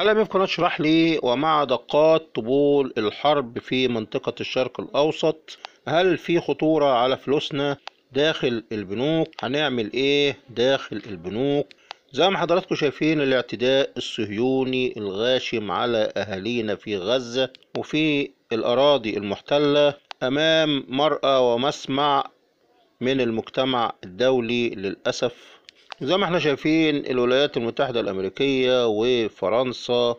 ألم يمكن أشرح لي ومع دقات طبول الحرب في منطقة الشرق الأوسط هل في خطورة على فلوسنا داخل البنوك هنعمل إيه داخل البنوك زي ما حضراتكم شايفين الاعتداء الصهيوني الغاشم على أهالينا في غزة وفي الأراضي المحتلة أمام مرأى ومسمع من المجتمع الدولي للأسف زي ما احنا شايفين الولايات المتحدة الأمريكية وفرنسا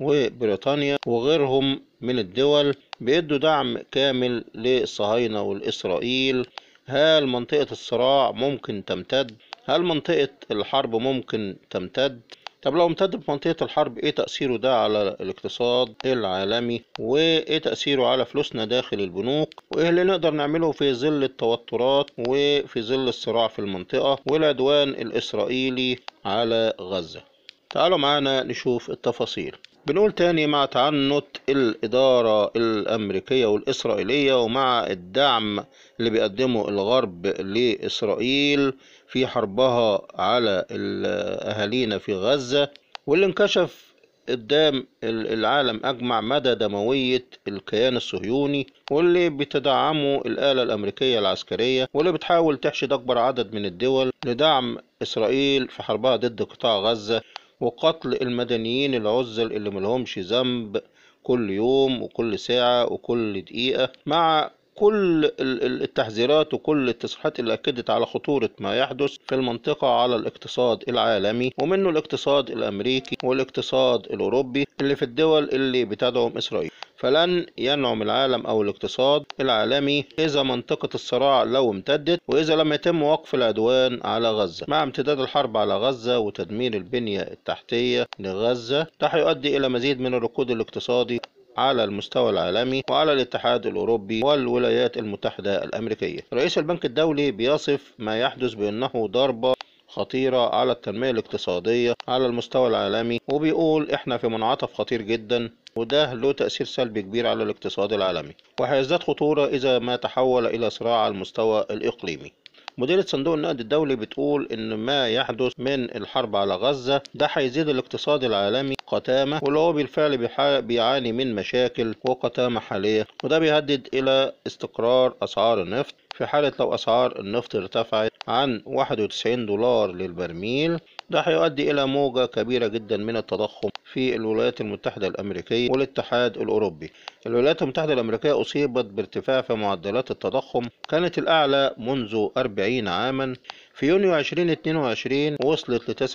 وبريطانيا وغيرهم من الدول بيدوا دعم كامل للصهاينة والإسرائيل هل منطقة الصراع ممكن تمتد؟ هل منطقة الحرب ممكن تمتد؟ طب لو امتد بمنطقة الحرب ايه تأثيره ده على الاقتصاد العالمي وايه تأثيره على فلوسنا داخل البنوك وايه اللي نقدر نعمله في ظل التوترات وفي ظل الصراع في المنطقة والعدوان الإسرائيلي على غزة تعالوا معانا نشوف التفاصيل بنقول تاني مع تعنت الإدارة الأمريكية والإسرائيلية ومع الدعم اللي بيقدمه الغرب لإسرائيل في حربها على أهالينا في غزة واللي انكشف قدام العالم أجمع مدى دموية الكيان الصهيوني واللي بتدعمه الآلة الأمريكية العسكرية واللي بتحاول تحشد أكبر عدد من الدول لدعم إسرائيل في حربها ضد قطاع غزة وقتل المدنيين العزل اللي ملهمش ذنب كل يوم وكل ساعة وكل دقيقة مع كل التحذيرات وكل التصريحات اللي أكدت على خطورة ما يحدث في المنطقة على الاقتصاد العالمي ومنه الاقتصاد الأمريكي والاقتصاد الأوروبي اللي في الدول اللي بتدعم إسرائيل فلن ينعم العالم أو الاقتصاد العالمي إذا منطقة الصراع لو امتدت وإذا لم يتم وقف العدوان على غزة مع امتداد الحرب على غزة وتدمير البنية التحتية لغزة ده هيؤدي إلى مزيد من الركود الاقتصادي على المستوى العالمي وعلى الاتحاد الأوروبي والولايات المتحدة الأمريكية رئيس البنك الدولي بيصف ما يحدث بأنه ضربة خطيرة على التنمية الاقتصادية على المستوى العالمي وبيقول احنا في منعطف خطير جدا وده له تأثير سلبي كبير على الاقتصاد العالمي وهيزداد خطورة إذا ما تحول إلى صراع على المستوى الإقليمي مديرة صندوق النقد الدولي بتقول إن ما يحدث من الحرب على غزة ده هيزيد الاقتصاد العالمي قتامة واللي هو بالفعل بيعاني من مشاكل وقتامة حالية وده بيهدد إلى استقرار أسعار النفط في حالة لو أسعار النفط ارتفعت عن 91 دولار للبرميل ده هيؤدي إلى موجة كبيرة جدا من التضخم في الولايات المتحدة الأمريكية والاتحاد الأوروبي الولايات المتحدة الأمريكية أصيبت بارتفاع في معدلات التضخم كانت الأعلى منذ 40 عاما في يونيو 2022 وصلت ل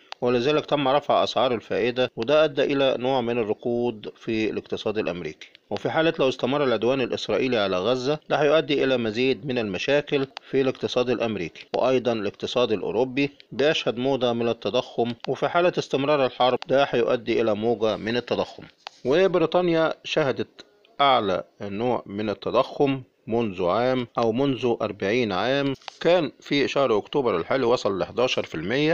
9% ولذلك تم رفع أسعار الفائدة وده أدى إلى نوع من الركود في الاقتصاد الأمريكي وفي حالة لو استمر العدوان الإسرائيلي على غزة ده هيؤدي إلى مزيد من المشاكل في الاقتصاد الأمريكي وأيضا الاقتصاد الأوروبي ده يشهد موجة من التضخم وفي حالة استمرار الحرب ده هيؤدي إلى موجة من التضخم وبريطانيا شهدت أعلى نوع من التضخم منذ عام أو منذ 40 عام كان في شهر أكتوبر الحالي وصل ل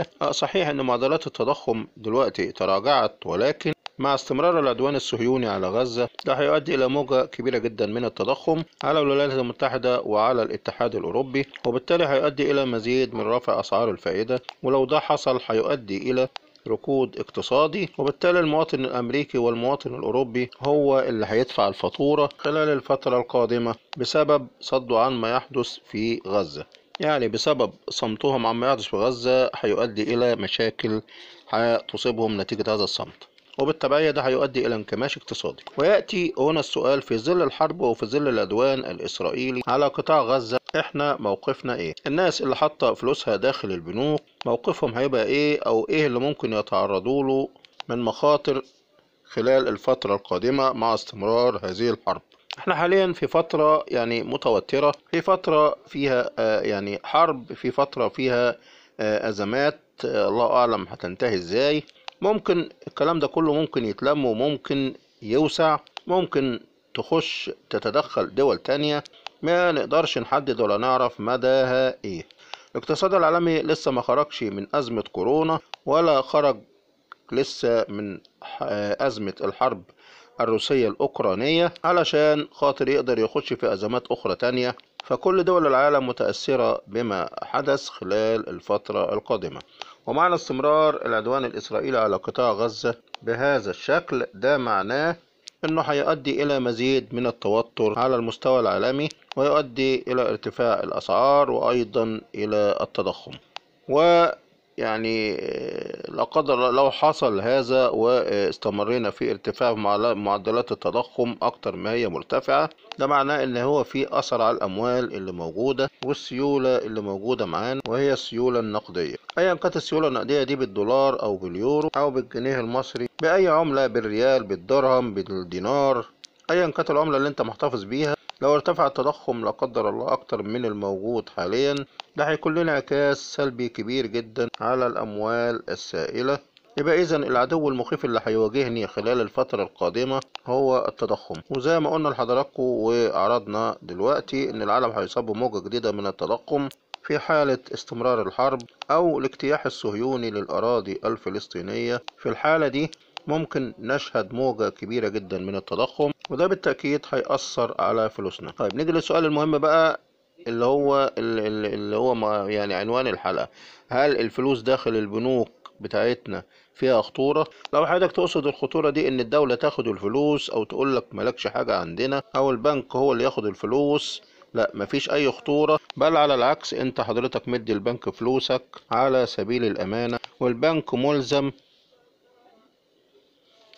11% آه، صحيح أن معدلات التضخم دلوقتي تراجعت ولكن مع استمرار العدوان الصهيوني على غزة ده هيؤدي إلى موجة كبيرة جدا من التضخم على الولايات المتحدة وعلى الاتحاد الأوروبي وبالتالي هيؤدي إلى مزيد من رفع أسعار الفائدة ولو ده حصل هيؤدي إلى ركود اقتصادي وبالتالي المواطن الامريكي والمواطن الاوروبي هو اللي هيدفع الفاتوره خلال الفتره القادمه بسبب صده عن ما يحدث في غزه يعني بسبب صمتهم عما يحدث في غزه هيؤدي الى مشاكل هتصيبهم نتيجه هذا الصمت وبالتبعية ده هيؤدي إلى انكماش اقتصادي ويأتي هنا السؤال في ظل الحرب وفي ظل العدوان الإسرائيلي على قطاع غزة احنا موقفنا ايه الناس اللي حاطه فلوسها داخل البنوك موقفهم هيبقى ايه او ايه اللي ممكن يتعرضوا له من مخاطر خلال الفترة القادمة مع استمرار هذه الحرب احنا حاليا في فترة يعني متوترة في فترة فيها آه، يعني حرب في فترة فيها آه، ازمات آه، الله اعلم هتنتهي ازاي ممكن الكلام ده كله ممكن يتلم وممكن يوسع ممكن تخش تتدخل دول تانية ما نقدرش نحدد ولا نعرف مداها ايه الاقتصاد العالمي لسه ما خرجش من أزمة كورونا ولا خرج لسه من أزمة الحرب الروسية الأوكرانية علشان خاطر يقدر يخش في أزمات أخرى تانية فكل دول العالم متأثرة بما حدث خلال الفترة القادمة ومعنى استمرار العدوان الإسرائيلي على قطاع غزة بهذا الشكل ده معناه أنه هيؤدي إلى مزيد من التوتر على المستوى العالمي ويؤدي إلى ارتفاع الأسعار وأيضا إلى التضخم و يعني آه، لا قدر لو حصل هذا واستمرينا في ارتفاع معدلات التضخم اكتر ما هي مرتفعه ده معناه ان هو في اثر على الاموال اللي موجوده والسيوله اللي موجوده معانا وهي السيوله النقديه ايا كانت السيوله النقديه دي بالدولار او باليورو او بالجنيه المصري باي عمله بالريال بالدرهم بالدينار ايا كانت العمله اللي انت محتفظ بيها لو ارتفع التضخم لا قدر الله اكتر من الموجود حاليا ده هيكون له انعكاس سلبي كبير جدا على الاموال السائله يبقى اذا العدو المخيف اللي هيواجهني خلال الفتره القادمه هو التضخم وزي ما قلنا لحضراتكم وعرضنا دلوقتي ان العالم هيصاب بموجه جديده من التضخم في حالة استمرار الحرب أو الاجتياح الصهيوني للأراضي الفلسطينية في الحالة دي ممكن نشهد موجة كبيرة جدا من التضخم وده بالتأكيد هيأثر على فلوسنا طيب نيجي للسؤال المهم بقى اللي هو اللي هو ما يعني عنوان الحلقة هل الفلوس داخل البنوك بتاعتنا فيها خطورة لو حضرتك تقصد الخطورة دي ان الدولة تاخد الفلوس او تقول لك مالكش حاجة عندنا او البنك هو اللي ياخد الفلوس لا مفيش اي خطورة بل على العكس انت حضرتك مدي البنك فلوسك على سبيل الامانة والبنك ملزم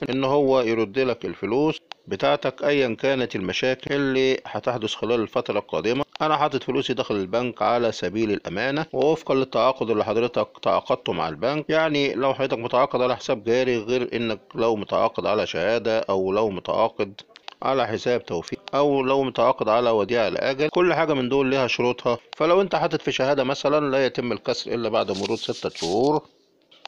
ان هو يرد لك الفلوس بتاعتك ايا كانت المشاكل اللي هتحدث خلال الفترة القادمة انا حاطط فلوسي داخل البنك على سبيل الامانة ووفقا للتعاقد اللي حضرتك تعاقدته مع البنك يعني لو حضرتك متعاقد على حساب جاري غير انك لو متعاقد على شهادة او لو متعاقد على حساب توفيق او لو متعاقد على وديعة الاجل كل حاجة من دول ليها شروطها فلو انت حاطط في شهادة مثلا لا يتم الكسر الا بعد مرور ستة شهور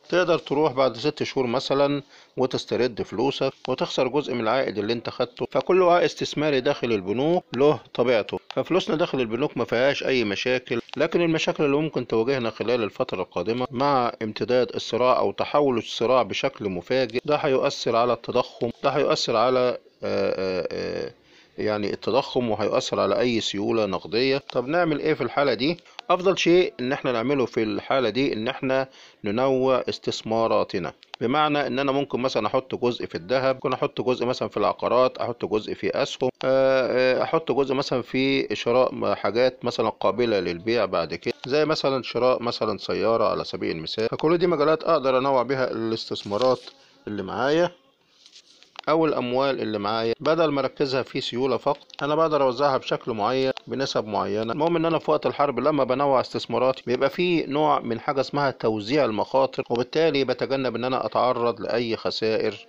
تقدر تروح بعد ست شهور مثلا وتسترد فلوسك وتخسر جزء من العائد اللي انت خدته فكل وعاء استثماري داخل البنوك له طبيعته ففلوسنا داخل البنوك ما فيهاش اي مشاكل لكن المشاكل اللي ممكن تواجهنا خلال الفترة القادمة مع امتداد الصراع او تحول الصراع بشكل مفاجئ ده هيؤثر على التضخم ده هيؤثر على آآ آه، آآ آه، آه، يعني التضخم وهيؤثر على اي سيوله نقديه طب نعمل ايه في الحاله دي افضل شيء ان احنا نعمله في الحاله دي ان احنا ننوع استثماراتنا بمعنى ان انا ممكن مثلا احط جزء في الذهب ممكن احط جزء مثلا في العقارات احط جزء في اسهم آه، آه، احط جزء مثلا في شراء حاجات مثلا قابله للبيع بعد كده زي مثلا شراء مثلا سياره على سبيل المثال فكل دي مجالات اقدر انوع بها الاستثمارات اللي معايا أو الأموال اللي معايا بدل ما أركزها في سيولة فقط أنا بقدر أوزعها بشكل معين بنسب معينة المهم إن أنا في وقت الحرب لما بنوع استثماراتي بيبقى في نوع من حاجة اسمها توزيع المخاطر وبالتالي بتجنب إن أنا أتعرض لأي خسائر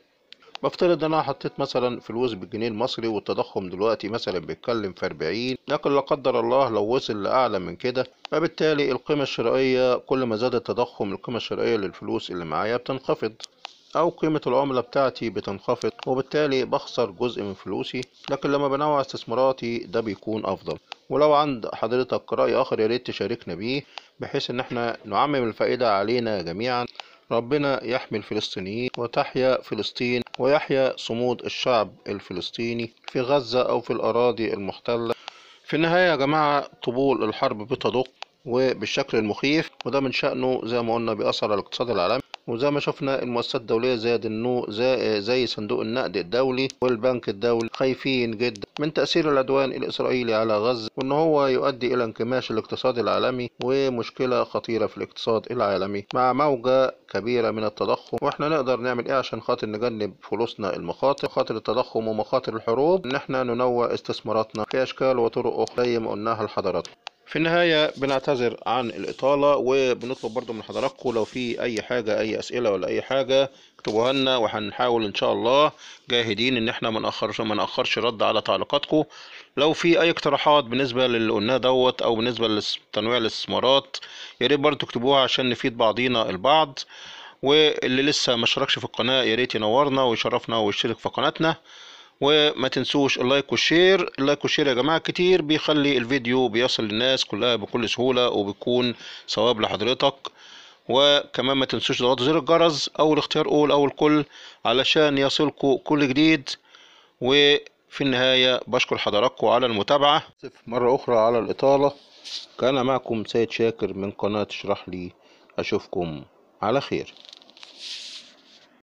بفترض ان انا حطيت مثلا فلوس بالجنيه المصري والتضخم دلوقتي مثلا بيتكلم في 40 لكن لا قدر الله لو وصل لاعلى من كده فبالتالي القيمه الشرائيه كل ما زاد التضخم القيمه الشرائيه للفلوس اللي معايا بتنخفض او قيمة العملة بتاعتي بتنخفض وبالتالي بخسر جزء من فلوسي لكن لما بنوع استثماراتي ده بيكون افضل ولو عند حضرتك رأي اخر يا ريت تشاركنا بيه بحيث ان احنا نعمم الفائدة علينا جميعا ربنا يحمي الفلسطينيين وتحيا فلسطين ويحيا صمود الشعب الفلسطيني في غزة او في الاراضي المحتلة في النهاية يا جماعة طبول الحرب بتدق وبالشكل المخيف وده من شأنه زي ما قلنا بيأثر على الاقتصاد العالمي وزي ما شفنا المؤسسات الدولية زي دنو زي, زي صندوق النقد الدولي والبنك الدولي خايفين جدا من تأثير العدوان الإسرائيلي على غزة وإن هو يؤدي إلى انكماش الاقتصاد العالمي ومشكلة خطيرة في الاقتصاد العالمي مع موجة كبيرة من التضخم وإحنا نقدر نعمل إيه عشان خاطر نجنب فلوسنا المخاطر خاطر التضخم ومخاطر الحروب إن إحنا ننوع استثماراتنا في أشكال وطرق أخرى زي ما قلناها لحضراتكم في النهاية بنعتذر عن الإطالة وبنطلب برضو من حضراتكم لو في أي حاجة أي أسئلة ولا أي حاجة اكتبوها لنا وهنحاول إن شاء الله جاهدين إن إحنا ما نأخرش ما نأخرش رد على تعليقاتكم لو في أي اقتراحات بالنسبة للي قلناه دوت أو بالنسبة لتنويع الاستثمارات يا ريت برضو تكتبوها عشان نفيد بعضينا البعض واللي لسه ما اشتركش في القناة يا ريت ينورنا ويشرفنا ويشترك في قناتنا وما تنسوش اللايك والشير اللايك والشير يا جماعه كتير بيخلي الفيديو بيصل للناس كلها بكل سهوله وبيكون صواب لحضرتك وكمان ما تنسوش تضغطوا زر الجرس او الاختيار اول او الكل علشان يصلكوا كل جديد وفي النهايه بشكر حضراتكم على المتابعه مره اخرى على الاطاله كان معكم سيد شاكر من قناه اشرح لي اشوفكم على خير